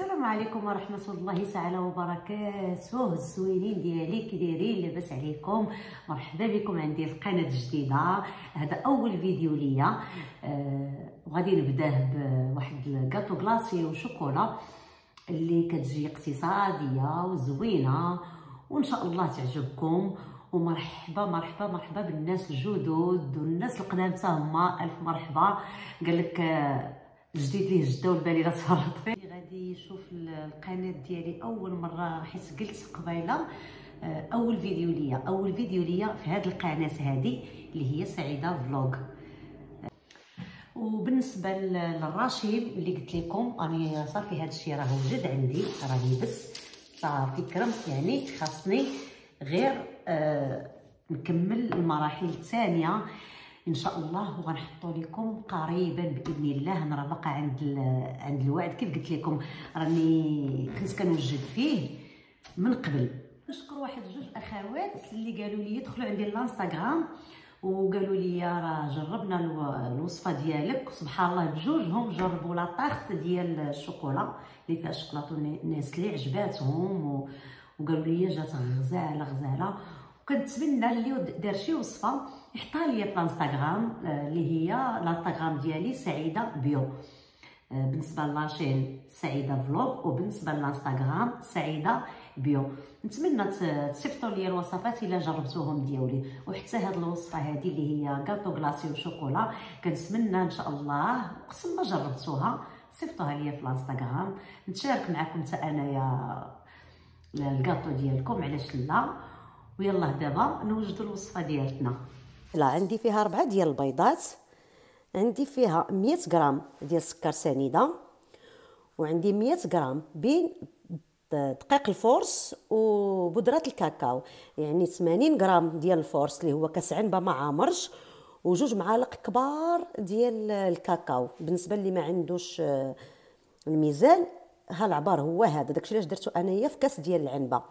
السلام عليكم ورحمة الله تعالى وبركاته الزوينين ديالي كي دايرين لاباس عليكم مرحبا بكم عندي في قناة جديدة هذا أول فيديو ليا آه وغادي نبداه بواحد الكاطو كلاصي وشوكولا اللي كتجي اقتصادية وزوينة وإن شاء الله تعجبكم ومرحبا مرحبا مرحبا بالناس الجدد والناس القدام حتى هما الف مرحبا قال لك آه، الجديد ليه جده والبالغه تفرط فيه غادي يشوف القناه ديالي اول مره حيت قلت قبيله آه، اول فيديو ليا اول فيديو ليا في هذه القناه هذه اللي هي سعيده فلوغ وبالنسبه للرشيد اللي قلت لكم راني صافي هذا الشيء راه وجد عندي راه يبس صافي كرمت يعني خاصني غير آه، نكمل المراحل الثانيه ان شاء الله وغنحطوا لكم قريبا باذن الله انا راه باقا عند عند الوعد كيف قلت لكم راني كنت كنوجد فيه من قبل نشكر واحد جوج اخوات اللي قالوا لي دخلوا عندي الانستغرام وقالوا لي راه جربنا الوصفه ديالك سبحان الله بجوجهم جربوا لا طارت ديال الشوكولا اللي فيها الناس اللي عجباتهم وقالوا لي جات غزاله غزاله وكنتمنى اللي دار شي وصفه حطها لي في الانستغرام آه، اللي هي الانستغرام ديالي سعيده بيو آه، بالنسبه لاشين سعيده فلوغ وبالنسبه للانستغرام سعيده بيو نتمنى تصيفطوا لي الوصفات الا جربتوهم ديالي وحتى هاد الوصفه هذه اللي هي كاطو غلاسي وشوكولا كنتمنى ان شاء الله قسم ما جربتوها صيفطوها لي في الانستغرام نتشارك معكم حتى انايا الكاطو ديالكم علاش لا ويلا دابا نوجدوا الوصفه ديالتنا لا عندي فيها ربعة ديال البيضات عندي فيها 100 غرام ديال السكر سنيده وعندي 100 غرام بين دقيق الفورس وبودره الكاكاو يعني 80 غرام ديال الفورس اللي هو كاس عنبه ما عامرش وجوج معالق كبار ديال الكاكاو بالنسبه اللي ما عندوش آه، الميزان ها العبار هو هذا داكشي علاش درتو انايا في كاس ديال العنبه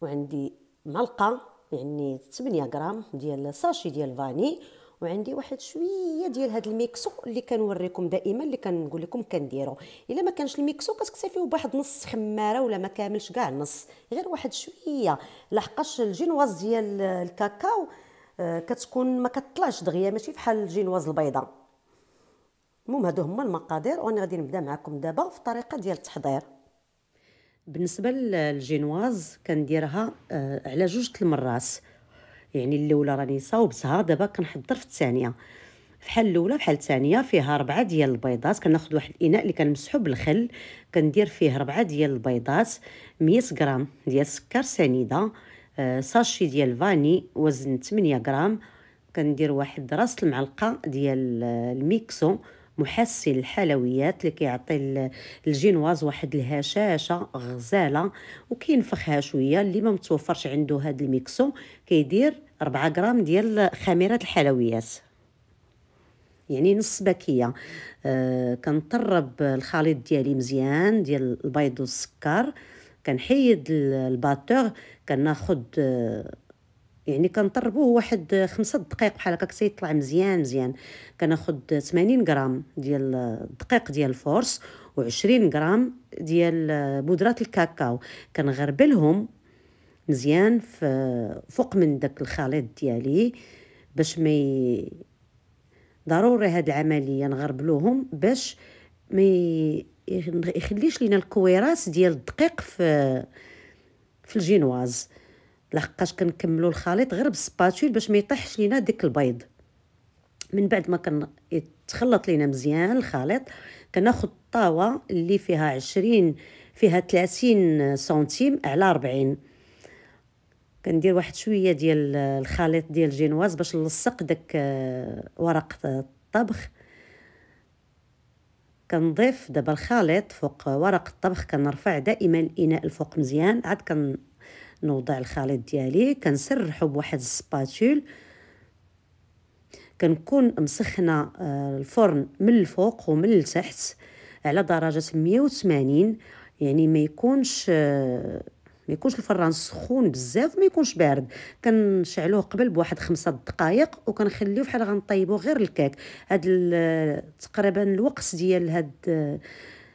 وعندي ملقه يعني 8 غرام ديال ساشي ديال فاني وعندي واحد شويه ديال هذا الميكسو اللي كنوريكم دائما اللي كنقول لكم كنديرو الا ما كانش الميكسو كتكتفيو بواحد نص خماره ولا ما كاملش كاع نص غير واحد شويه لحقاش الجينواز ديال الكاكاو آه، كتكون ما كتطلعش دغيا ماشي بحال الجينواز البيضاء المهم هادو هما المقادير وانا غادي نبدا معكم دابا في الطريقه ديال التحضير بالنسبه للجينواز كنديرها آه، على جوج المرات يعني الاولى راني صاوبتها دابا كنحضر في الثانيه فحال الاولى بحال الثانيه فيها ربعة ديال البيضات كناخذ واحد الاناء اللي كنمسحو بالخل كندير فيه ربعة ديال البيضات 100 غرام ديال السكر سنيده آه، ساشي ديال الفاني وزن 8 غرام كندير واحد راس المعلقه ديال آه، الميكسو محسن الحلويات اللي كيعطي الجينواز واحد الهشاشه غزاله وكينفخها شويه اللي ما متوفرش عنده هذا الميكسو كيدير 4 غرام ديال خميره الحلويات يعني نص باكيه آه كنطرب الخليط ديالي مزيان ديال البيض والسكر كنحيد الباتور كناخد آه يعني كنطربوه واحد خمسة دقائق بحال هكاك تيطلع مزيان مزيان كناخد 80 غرام ديال الدقيق ديال الفورس و20 غرام ديال بودرات الكاكاو كنغربلهم مزيان في فوق من داك الخليط ديالي باش ما مي... ضروري هاد العمليه نغربلوهم باش ما مي... يخليش لينا الكويرات ديال الدقيق في في الجينواز لحقاش كنكملوا الخليط غير بالسباتول باش ما يطيحش لينا ديك البيض من بعد ما كن يتخلط لينا مزيان الخليط كناخد الطاوه اللي فيها عشرين فيها ثلاثين سنتيم على ربعين كندير واحد شويه ديال الخليط ديال الجينواز باش نلصق داك آه، ورق الطبخ كنضيف دابا الخليط فوق ورق الطبخ كنرفع دائما الاناء الفوق مزيان عاد كن نوضع الخليط ديالي كنسرحو بواحد السباتول كنكون مسخنه آه، الفرن من الفوق ومن التحت على درجه 180 يعني ما يكونش آه، ما يكونش الفران سخون بزاف ما يكونش بارد كنشعلوه قبل بواحد خمسة دقائق وكنخليه بحال غنطيبو غير الكاك هاد آه، تقريبا الوقت ديال هاد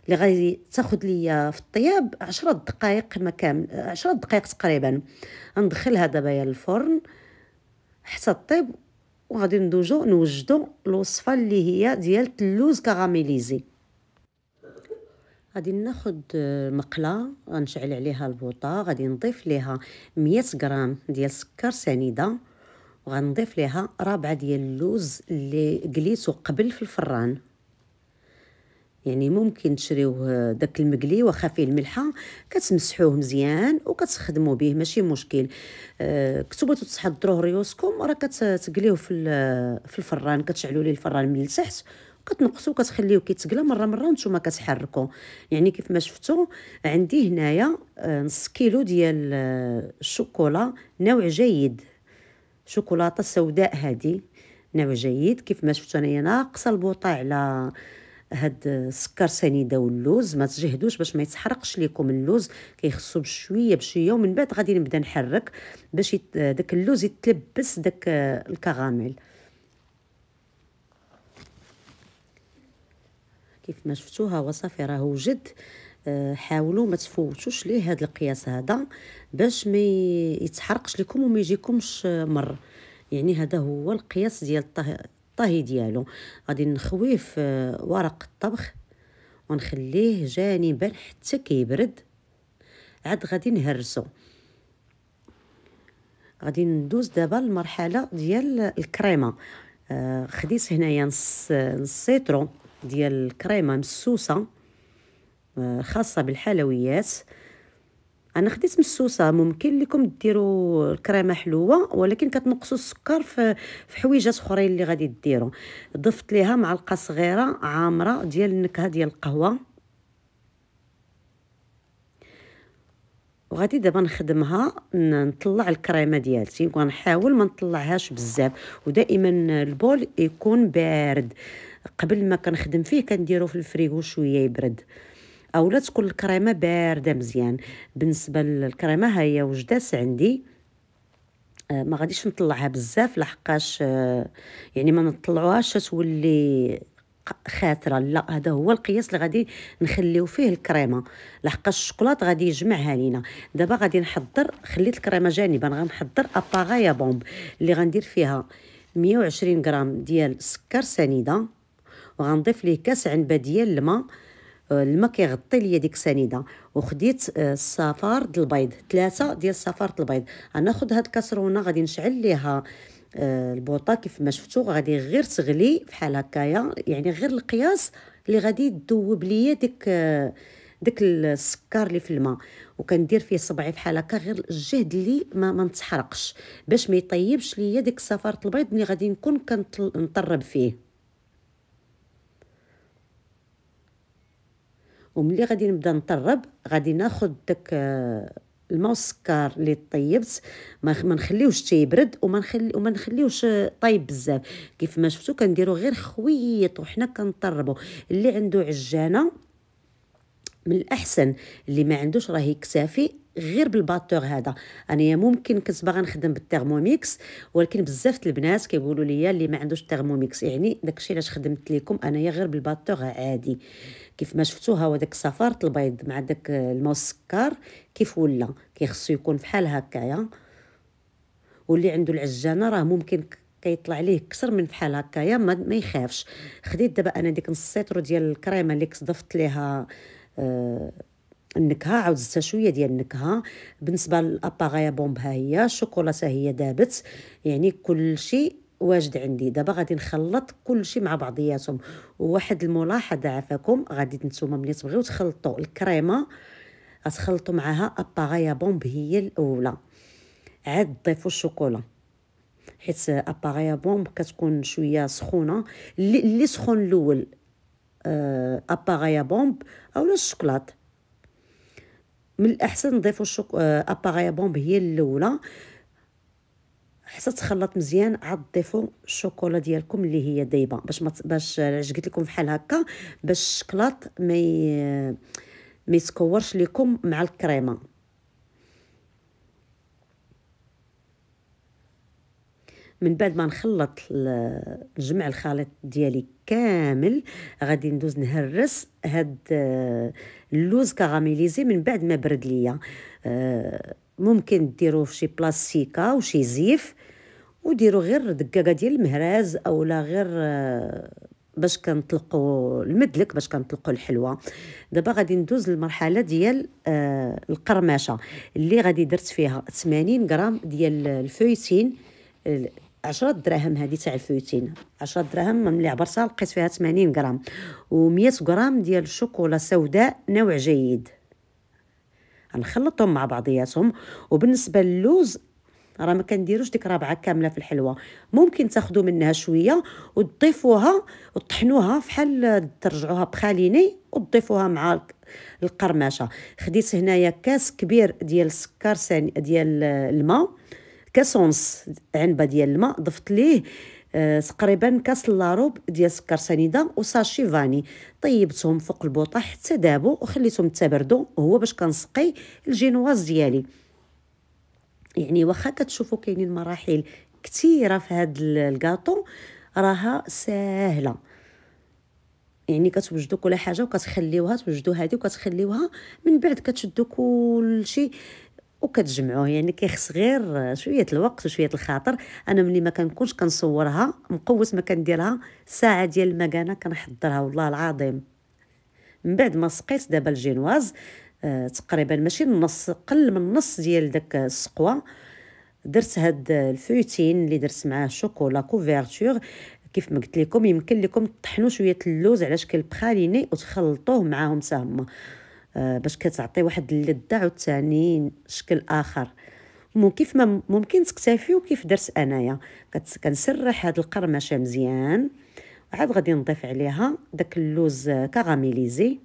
اللي غادي تاخذ ليا في الطياب عشرة دقائق ما كامل عشرة دقائق تقريبا ندخلها دابا يا الفرن حتى طيب وغادي ندوزو نوجدو الوصفه اللي هي ديال اللوز كاراميليزي غادي ناخد مقله غنشعل عليها البوطه غادي نضيف ليها 100 غرام ديال السكر سنيده وغنضيف ليها رابعه ديال اللوز اللي قليته قبل في الفران يعني ممكن تشريوه داك المقلي واخا فيه الملحه كتمسحوه مزيان وكتخدموا به ماشي مشكل أه تتحضروه تحضروه ريوسكم راه كتقليوه في في الفران كتشعلوا ليه الفران من التحت كتنقصوا كتخليوه كيتقلى مره مره وانتم كتحركوا يعني كيف ما شفتوا عندي هنايا آه، نص كيلو ديال الشوكولا آه، نوع جيد شوكولاته سوداء هذه نوع جيد كيف ما شفتوا انايا ناقصه البوطه على هاد السكر سنيده واللوز ما تجهدوش باش ما يتحرقش ليكم اللوز كيخصو بشويه بشويه ومن بعد غادي نبدا نحرك باش داك اللوز يتلبس داك الكراميل كيف ما شفتوها صافي راه وجد آه، حاولوا ما تفوتوش ليه هاد القياس هذا باش ما يتحرقش لكم وما يجيكمش مر يعني هذا هو القياس ديال الطهي الطهي ديالو غادي نخويه آه، في ورق الطبخ ونخليه جانبا حتى كيبرد عاد غادي نهرسو غادي ندوز دابا للمرحله ديال الكريمه آه خديت هنايا نص نص ديال الكريمه مسوسه آه خاصه بالحلويات انا خديت مسوسه السوسه ممكن لكم ديروا الكريمه حلوه ولكن كتنقصوا السكر في في حويجات اخرين اللي غادي ديروا ضفت ليها معلقه صغيره عامره ديال النكهه ديال القهوه وغادي دابا نخدمها نطلع الكريمه ديالتي وغنحاول ما نطلعهاش بزاف ودائما البول يكون بارد قبل ما كنخدم فيه كنديرو في الفريغو شويه يبرد اولا تكون الكريمه بارده مزيان بالنسبه للكريمه ها هي وجدات عندي آه، ما غاديش نطلعها بزاف لحقاش آه، يعني ما نطلعوهاش تولي خاتره لا هذا هو القياس اللي غادي نخليو فيه الكريمه لحقاش الشوكولاط غادي يجمعها لينا دابا غادي نحضر خليت الكريمه جانبا غنحضر اباغايا بومب اللي غندير فيها 120 غرام ديال السكر سنيده وغنضيف ليه كاس عنبه ديال الماء الماء كيغطي ليا ديك السنيده وخديت آه، الصفار د البيض ثلاثه ديال الصفار ديال البيض غناخذ هاد الكسرونه غادي نشعل ليها آه، البوطه كيف ما شفتوا غادي غير تغلي بحال هكايا يعني غير القياس اللي غادي تذوب ليا ديك آه، داك السكر اللي في الماء وكندير فيه صبعي بحال هكا غير الجهد اللي ما, ما نتحرقش باش ما يطيبش ليا ديك صفاره البيض اللي غادي نكون كنطرب فيه وملي غادي نبدا نطرب غادي ناخذ داك آه، الماء اللي طيبت ما نخليوش تيبرد وما نخلي وما نخليوش آه، طايب بزاف كيف ما شفتوا كنديروا غير خويط وحنا كنطربوا اللي عنده عجانه من الاحسن اللي ما عندوش راه يكتفي غير بالباتور هذا انا ممكن كنت باغا نخدم بالثيرموميكس ولكن بزاف البنات كيقولوا لي اللي ما عندوش ثيرموميكس يعني داكشي علاش خدمت لكم انايا غير بالباتور عادي كيف ما شفتوا هو داك صفاره البيض مع داك الماء السكر كيف ولا كيخصو يكون بحال هكايا واللي عنده العجانه راه ممكن كيطلع ليه كسر من فحال هكايا ما, ما يخافش خديت دابا انا ديك نص سيترو ديال الكريمه اللي كضفت ضفت ليها آه، النكهه عاود زدت شويه ديال النكهه بالنسبه للاباغايا بومب ها هي الشوكولاته هي دابت يعني كل شيء واجد عندي دابا غادي نخلط كل شيء مع بعضياتهم وواحد الملاحظه عفاكم غادي نتوما ملي تبغيو تخلطوا الكريمه غتخلطوا معاها اباغايا بومب هي الاولى عاد ضيفوا الشوكولا حيت اباغايا بومب كتكون شويه سخونه اللي سخون الاول اباغايا بومب اولا الشكلاط من الاحسن نضيفوا الشوك اباغايا آه، بومب هي الاولى حتى تخلط مزيان عاد ضيفوا الشوكولا ديالكم اللي هي دايبه باش ما باش علاش قلت لكم بحال هكا باش الشكلاط ما ما يتكورش لكم مع الكريمه من بعد ما نخلط نجمع الخليط ديالي كامل غادي ندوز نهرس هاد آه، اللوز كاراميليزي من بعد ما برد ليا آه، ممكن ديروه في شي بلاستيكه وشي زيف وديروا غير دقاقه ديال المهراز أو لا غير آه، باش كنطلقوا المدلك باش كنطلقوا الحلوى دابا غادي ندوز للمرحله ديال آه القرمشه اللي غادي درت فيها 80 غرام ديال الفويتين 10 دراهم هذه تاع الفوتين 10 دراهم ملي عبرتها لقيت فيها 80 غرام و100 غرام ديال الشوكولا سوداء نوع جيد نخلطهم مع بعضياتهم وبالنسبه للوز راه ما كنديروش ديك رابعه كامله في الحلوه ممكن تاخذوا منها شويه وتضيفوها وتطحنوها فحال ترجعوها بخاليني وتضيفوها مع القرمشه خديت هنايا كاس كبير ديال السكر ديال الماء كاسونس عنبه ديال الماء ضفت ليه آه، تقريبا كاس لاروب ديال سكر سنيده وساشي فاني طيبتهم فوق البوطه حتى دابو وخليتهم تبردوا هو باش كنسقي الجينواز ديالي يعني واخا كتشوفوا كاينين مراحل كثيره في هاد الكاطو راها ساهله يعني كتوجدوا كل حاجه وكتخليوها توجدوا هذه وكتخليوها من بعد كتشدوا كل شيء وكتجمعوه يعني كيخص غير شويه الوقت وشويه الخاطر انا ملي ما كنكونش كنصورها مقوس ما كنديرها ساعه ديال المكانه كنحضرها والله العظيم من بعد ما سقيت دابا الجينواز آه تقريبا ماشي النص قل من النص ديال داك السقوى درت هاد الفوتين اللي درت معاه شوكولا كوفيرتور كيف ما قلت لكم يمكن لكم تطحنوا شويه اللوز على شكل بخاليني وتخلطوه معاهم تاهما آه، باش كتعطي واحد اللذه عاوتاني شكل اخر كيف ما ممكن تكتفي وكيف درت انايا كنسرح هاد القرمشه مزيان عاد غادي نضيف عليها داك اللوز كغاميليزي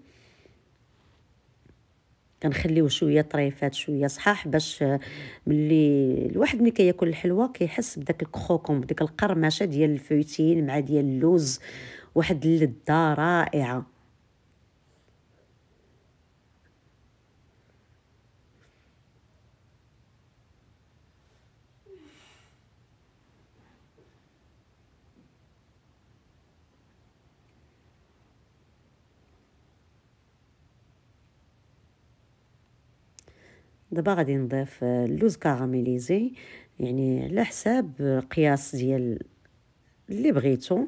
كنخليوه شويه طريفات شويه صحاح باش آه، ملي الواحد ملي كياكل الحلوه كيحس بداك الكخوكم بديك القرمشه ديال الفويتين مع ديال اللوز واحد اللذه رائعه دابا غادي نضيف آه، اللوز كاراميليزي يعني على حساب القياس ديال اللي بغيتو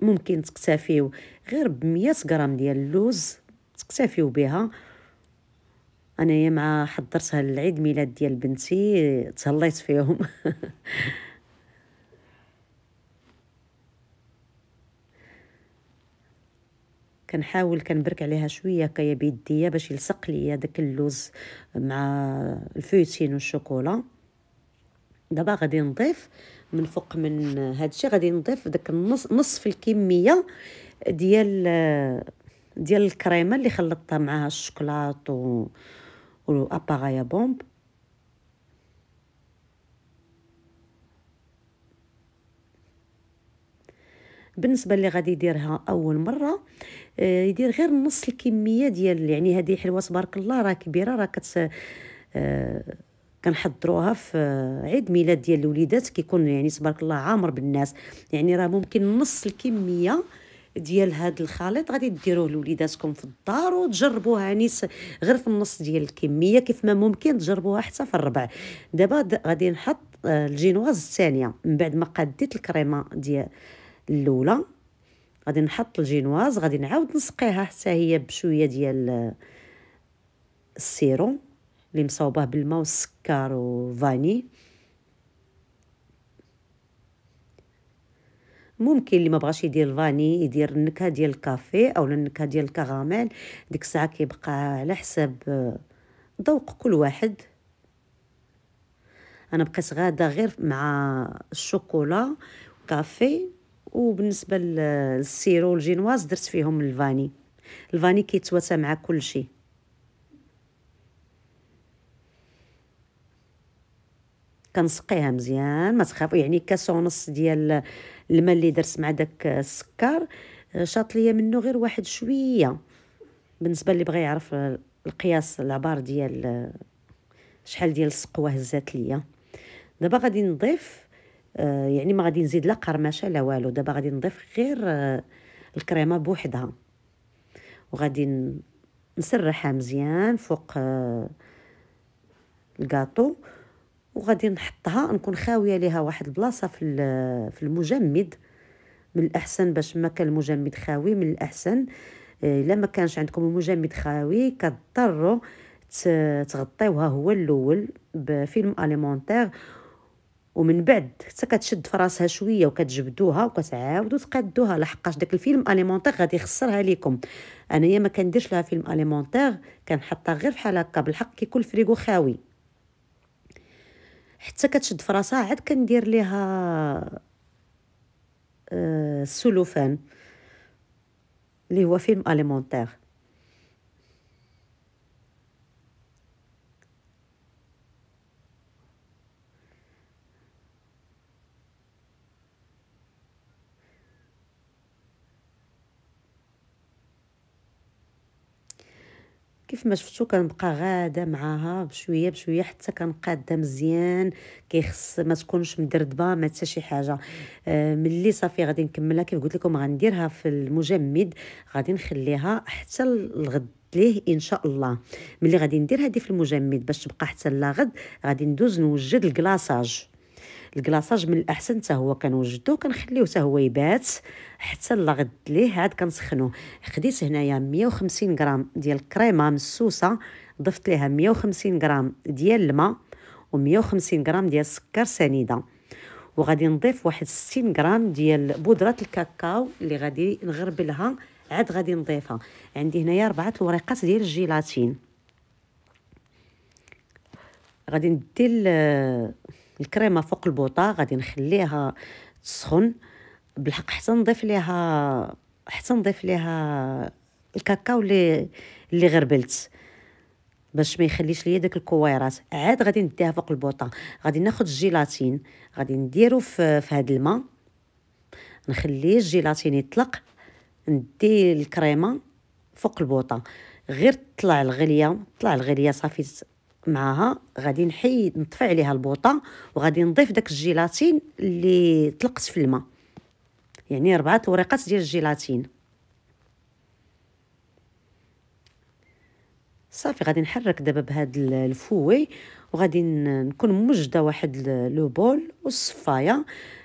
ممكن تكتفيو غير ب غرام ديال اللوز تكتفيو بها انايا مع حضرتها للعيد ميلاد ديال بنتي تهليت فيهم كنحاول كنبرك عليها شويه كيا بيديا باش يلصق ليا داك اللوز مع الفوتين والشوكولا دابا غادي نضيف من فوق من هادشي غادي نضيف داك النص نصف الكميه ديال ديال الكريمه اللي خلطتها معها الشوكولات و واباغايا بومب بالنسبه اللي غادي يديرها اول مره آه، يدير غير نص الكميه ديال يعني هذه الحلوه تبارك الله راه كبيره راه كت آه، كنحضروها في عيد ميلاد ديال الوليدات كيكون يعني تبارك الله عامر بالناس يعني راه ممكن نص الكميه ديال هاد الخليط غادي ديروه لوليداتكم في الدار وتجربوها يعني غير في النص ديال الكميه كيف ما ممكن تجربوها حتى في الربع دابا غادي نحط آه، الجينواز الثانيه من بعد ما قديت الكريمه ديال الاولى غادي نحط الجينواز غادي نعاود نسقيها حتى هي بشويه ديال السيروم اللي مصاوبه بالماء والسكر وفاني ممكن اللي ما بغاش يدير الفاني يدير النكهه ديال الكافي او النكهه ديال الكراميل ديك الساعه كيبقى على حساب ذوق كل واحد انا بقيت غاده غير مع الشوكولا كافي وبالنسبه للسيرو والجينواز درت فيهم الفاني الفاني كيتواتى مع كل شيء كنسقيها مزيان ما تخافوا يعني كاس ونص ديال الماء اللي درت مع داك السكر شاط ليا منه غير واحد شويه بالنسبه اللي بغى يعرف القياس العبار ديال شحال ديال السقوه هزات ليا دابا غادي نضيف آه، يعني ما غادي نزيد لا قرمشه لا والو دابا غادي نضيف غير آه، الكريمه بوحدها وغادي نسرحها مزيان فوق آه، الكاطو وغادي نحطها نكون خاويه ليها واحد البلاصه في في المجمد من الاحسن باش ما كان المجمد خاوي من الاحسن الا ما كانش عندكم المجمد خاوي كضطروا تغطيوها هو الاول بفيلم اليمونتير ومن بعد حتى كتشد فراسها شويه وكتجبدوها وكتعاودوا تقادوها لحقاش داك الفيلم اليمونتير غادي يخسرها ليكم انايا ما كنديرش لها فيلم اليمونتير كنحطها غير بحال هكا بالحق كيكون الفريغو خاوي حتى كتشد فراسها عاد كندير ليها السلوفان آه، اللي هو فيلم اليمونتير كيف ما شفتو كنبقى غاده معاها بشويه بشويه حتى كنقاده مزيان كيخص ما تكونش مدردبه ما حتى شي حاجه آه ملي صافي غادي نكملها كيف قلت لكم غنديرها في المجمد غادي نخليها حتى الغد ليه ان شاء الله ملي غادي ندير هذه في المجمد باش تبقى حتى لا غد غادي ندوز نوجد الكلاصاج الكلاصاج من الاحسن حتى هو كنوجدو كنخليوه حتى هو يبات حتى لغد ليه عاد كنسخنوه خديت هنايا 150 غرام ديال الكريمه مسوسه ضفت ليها 150 غرام ديال الماء و150 غرام ديال السكر سنيده وغادي نضيف واحد 60 غرام ديال بودره الكاكاو اللي غادي نغربلها عاد غادي نضيفها عندي هنايا ربعه الوريقات ديال الجيلاتين غادي ندي الكريمه فوق البوطه غادي نخليها تسخن بالحق حتى نضيف ليها حتى نضيف ليها الكاكاو اللي اللي غربلت باش ما يخليش ليا داك الكويرات عاد غادي نديها فوق البوطه غادي ناخذ الجيلاتين غادي نديرو في, في هذا الماء نخلي الجيلاتين يطلق ندي الكريمه فوق البوطه غير طلع الغليه طلع الغليه صافي معاها غادي نحيد نطفي عليها البوطه وغادي نضيف داك الجيلاتين اللي طلقت في الماء يعني ربعه الوريقات ديال الجيلاتين صافي غادي نحرك دابا بهاد الفوي وغادي نكون موجده واحد لو بول والصفايه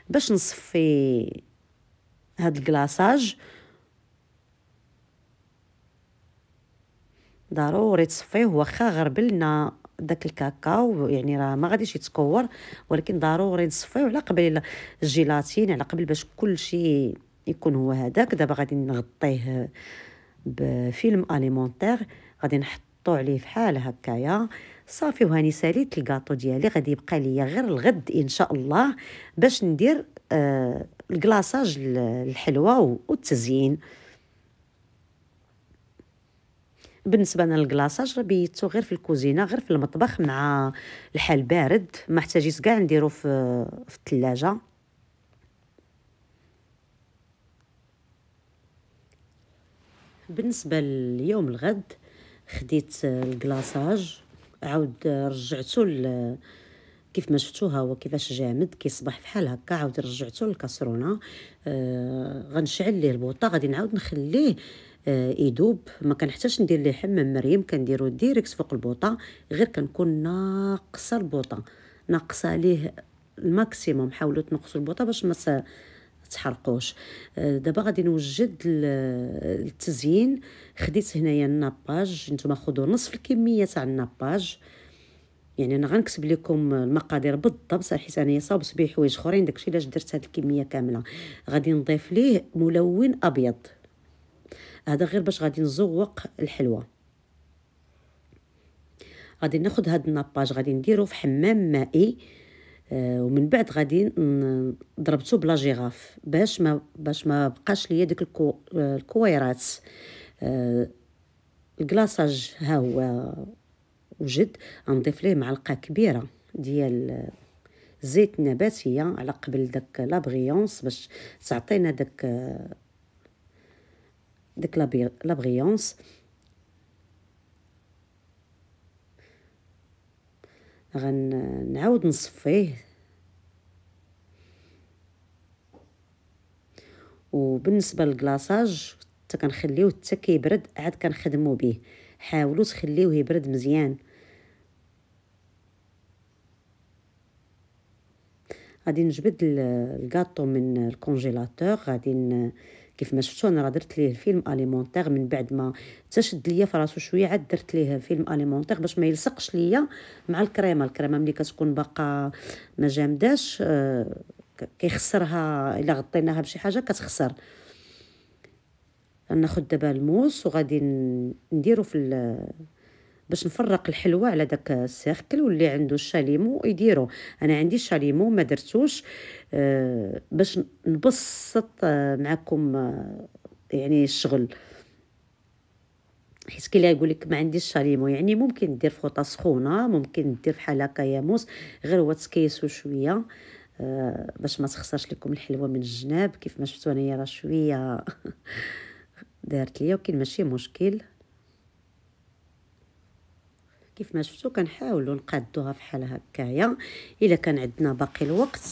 باش نصفي هاد الكلاصاج ضروري تصفيه واخا غربلنا داك الكاكاو يعني راه ما غاديش يتكور ولكن ضروري نصفيو على قبل الجيلاتين على قبل باش كلشي يكون هو هذاك دابا غادي نغطيه بفيلم اليمونتير غادي نحطو عليه فحال هكايا صافي وهاني ساليت الكاطو ديالي غادي يبقى ليا غير الغد ان شاء الله باش ندير آه الكلاصاج الحلوه والتزيين بالنسبه لنا الكلاصاج راه بيتو غير في الكوزينه غير في المطبخ مع الحال بارد ما احتاجيش كاع نديرو في في الثلاجه بالنسبه ليوم الغد خديت الكلاصاج عاود رجعته كيف ما شفتو ها هو كيفاش جامد كيصبح فحال هكا عاود رجعته للكاسرونه آه غنشعل ليه البوطه غادي نعاود نخليه آه، يذوب ما كنحتاجش ندير ليه حمام مريم كنديرو ديريكت فوق البوطه غير كنكون ناقصه البوطه ناقصه ليه الماكسيموم حاولوا تنقصوا البوطه باش ما تحرقوش آه، دابا غادي نوجد التزيين خديت هنايا الناباج نتوما خذوا نصف الكميه تاع الناباج يعني انا غنكتب لكم المقادير بالضبط حيت انايا صاوبت به حوايج اخرين داكشي علاش درت هاد الكميه كامله غادي نضيف ليه ملون ابيض هذا غير باش غادي نزوق الحلوى غادي ناخذ هاد الناباج غادي نديرو في حمام مائي آه، ومن بعد غادي ضربته بلا جيغاف باش ما باش ما بقاش ليا ديك الكو آه، الكويرات آه، الكلاصاج ها هو وجد نضيف ليه معلقه كبيره ديال زيت نباتيه على قبل داك لابغيونس باش تعطينا داك ديك لا بغيونس غنعاود نصفيه وبالنسبه للكلاصاج حتى كنخليوه حتى كيبرد عاد كنخدمو به حاولوا تخليوه يبرد مزيان غادي نجبد الكاطو من الكونجيلاتور غادي كيف ما شفتو انا راه درت ليه الفيلم اليمونتير من بعد ما تشد ليا فراسو شويه عاد درت ليه الفيلم اليمونتير باش ما يلصقش ليا مع الكريمه الكريمه ملي كتكون باقا ما جامداش آه، كيخسرها الا غطيناها بشي حاجه كتخسر غناخد دابا الموس وغادي نديرو في باش نفرق الحلوى على داك السيركل واللي عنده الشاليمو يديرو انا عندي الشاليمو ما درتوش آه باش نبسط آه معكم آه يعني الشغل حيت كي يقول لك ما عنديش شاليمو يعني ممكن دير فوطه سخونه ممكن دير بحال هكا ياموس غير هو تكيسو شويه آه باش ما تخسرش لكم الحلوه من الجناب كيف ما شفتوا انايا راه شويه دارت ليا وكاين ماشي مشكل كيف ما شفتوا كنحاولوا نقادوها فحال هكايا الا كان عندنا باقي الوقت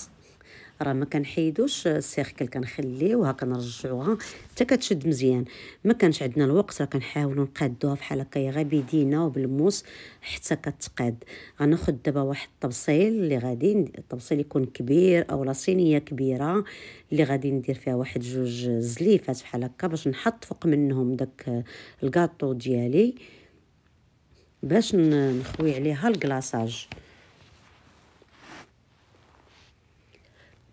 راه ما كنحيدوش السيركل كنخليوها كنرجعوها حتى كتشد مزيان ما كانش عندنا الوقت راه كنحاولوا نقادوها بحال هكايا غير بيدينا وبالموس حتى كتقاد غناخذ دابا واحد الطبسيل اللي غادي الطبسيل يكون كبير اولا صينيه كبيره اللي غادي ندير فيها واحد جوج زليفات فحال هكا باش نحط فوق منهم داك الكاطو ديالي باش نخوي عليها الكلاصاج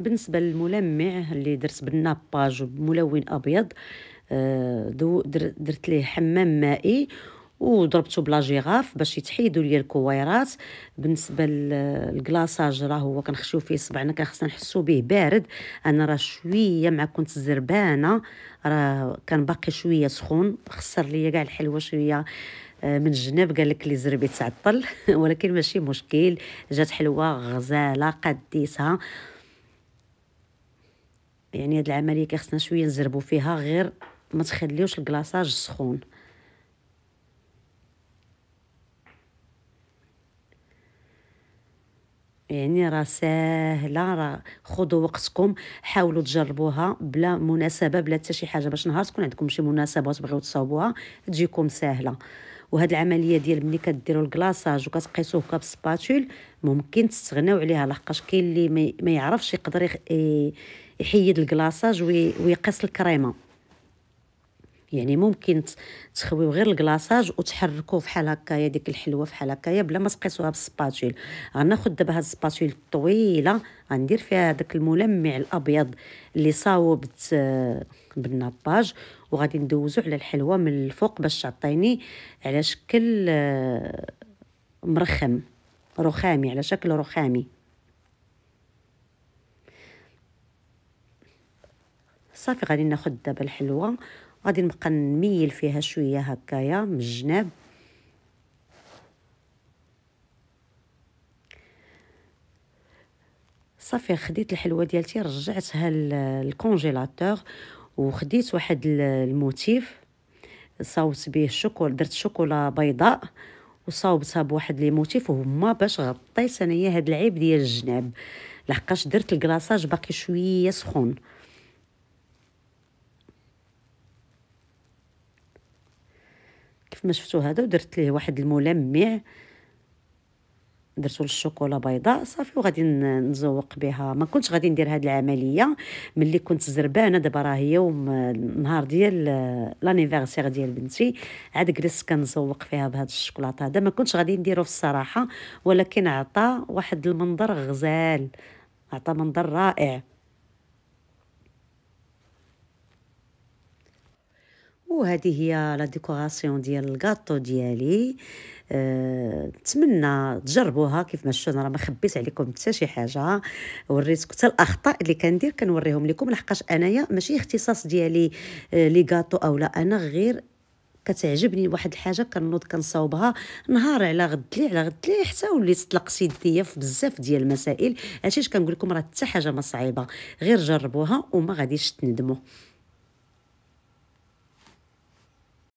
بالنسبه للملمع اللي درت بالناباج بملون ابيض آه، دو درت ليه حمام مائي وضربته بلا جيغاف باش يتحيدوا ليا الكويرات بالنسبه للكلاصاج راه هو كنخشيو فيه صبعنا كان خصنا نحسو به بارد انا راه شويه مع كنت زربانه راه كان باقي شويه سخون خسر ليا كاع الحلوه شويه آه، من جناب قال لك لي زربي تعطل ولكن ماشي مشكل جات حلوه غزاله قديسها يعني هاد العمليه كيخصنا شويه نزربو فيها غير ما تخليوش الكلاصاج سخون يعني راه ساهله راه خذوا وقتكم حاولوا تجربوها بلا مناسبه بلا حتى شي حاجه باش نهار تكون عندكم شي مناسبه وتبغيو تصاوبوها تجيكم ساهله وهاد العمليه ديال ملي كديروا الكلاصاج وكتقيسوه هكا بالسباتول ممكن تستغناو عليها لحقاش كاين اللي ما يعرفش يقدر يحيد الكلاصاج ويقيس الكريمه يعني ممكن تخويو غير الكلاصاج وتحركوه فحال هكايا ديك الحلوه فحال هكايا بلا ما تقيسوها بالسباتول غناخد دابا هاد السباتول الطويله غندير فيها داك الملمع الابيض اللي صاوبت بالنباج وغادي ندوزو على الحلوه من الفوق باش تعطيني على شكل آه، مرخم رخامي على شكل رخامي صافي غادي ناخد دابا الحلوه غادي نبقى نميل فيها شويه هكايا من الجناب صافي خديت الحلوه ديالتي رجعتها للكونجيلاتور آه، وخديت واحد الموتيف صاوبت به الشوكولا درت شوكولا بيضاء وصاوبتها بواحد لي موتيف وهما باش غطيت انايا هاد العيب ديال الجناب لحقاش درت الكلاصاج باقي شويه سخون كيف ما شفتوا هذا ودرت ليه واحد الملمع درتو الشوكولا بيضاء صافي وغادي نزوق بها ما كنتش غادي ندير هذه العمليه ملي كنت زربانه دابا راه يوم النهار ديال لانيفيرسير ديال بنتي عاد جلست كنزوق فيها بهذا الشوكولاته هذا ما كنتش غادي نديرو في الصراحه ولكن عطى واحد المنظر غزال عطى منظر رائع وهذه هي لا ديكوراسيون ديال الكاطو ديالي نتمنى تجربوها كيف ما شفتوا انا راه ما خبيت عليكم حتى شي حاجه وريتكم حتى الاخطاء اللي كندير كنوريهم لكم لحقاش انايا ماشي اختصاص ديالي آه، لي غاطو او لا انا غير كتعجبني واحد الحاجه كنوض كنصاوبها نهار على غدلي على غدلي حتى وليت طلقت يديا في بزاف ديال المسائل علاش كنقول لكم راه حتى حاجه ما صعيبه غير جربوها وما غاديش تندموا